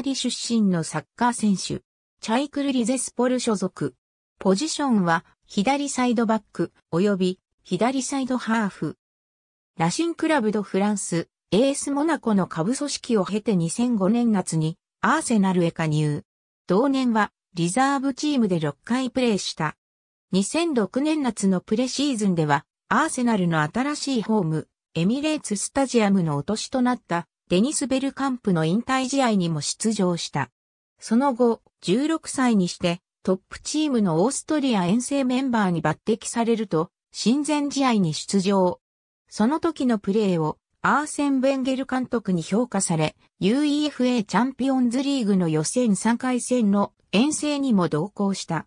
リ出身のサッカー選手。チャイクル・リゼスポル所属。ポジションは左サイドバック及び左サイドハーフ。ラシンクラブドフランス、エースモナコの下部組織を経て2005年夏にアーセナルへ加入。同年はリザーブチームで6回プレーした。2006年夏のプレシーズンではアーセナルの新しいホーム、エミレーツスタジアムの落としとなったデニス・ベルカンプの引退試合にも出場した。その後、16歳にして、トップチームのオーストリア遠征メンバーに抜擢されると、親善試合に出場。その時のプレーを、アーセン・ベンゲル監督に評価され、UEFA チャンピオンズリーグの予選3回戦の遠征にも同行した。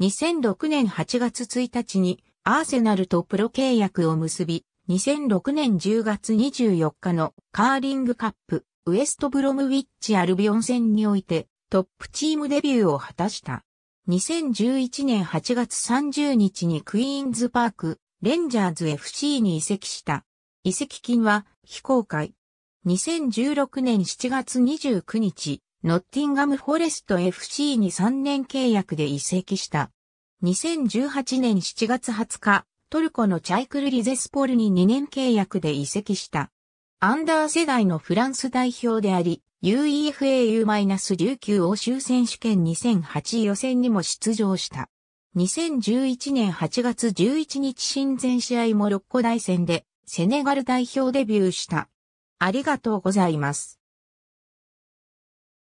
2006年8月1日に、アーセナルとプロ契約を結び、2006年10月24日のカーリングカップウエストブロムウィッチアルビオン戦においてトップチームデビューを果たした。2011年8月30日にクイーンズパークレンジャーズ FC に移籍した。移籍金は非公開。2016年7月29日、ノッティンガムフォレスト FC に3年契約で移籍した。2018年7月20日、トルコのチャイクル・リゼスポルに2年契約で移籍した。アンダー世代のフランス代表であり、UEFAU-19 欧州選手権2008予選にも出場した。2011年8月11日親善試合モロッコ大戦でセネガル代表デビューした。ありがとうございます。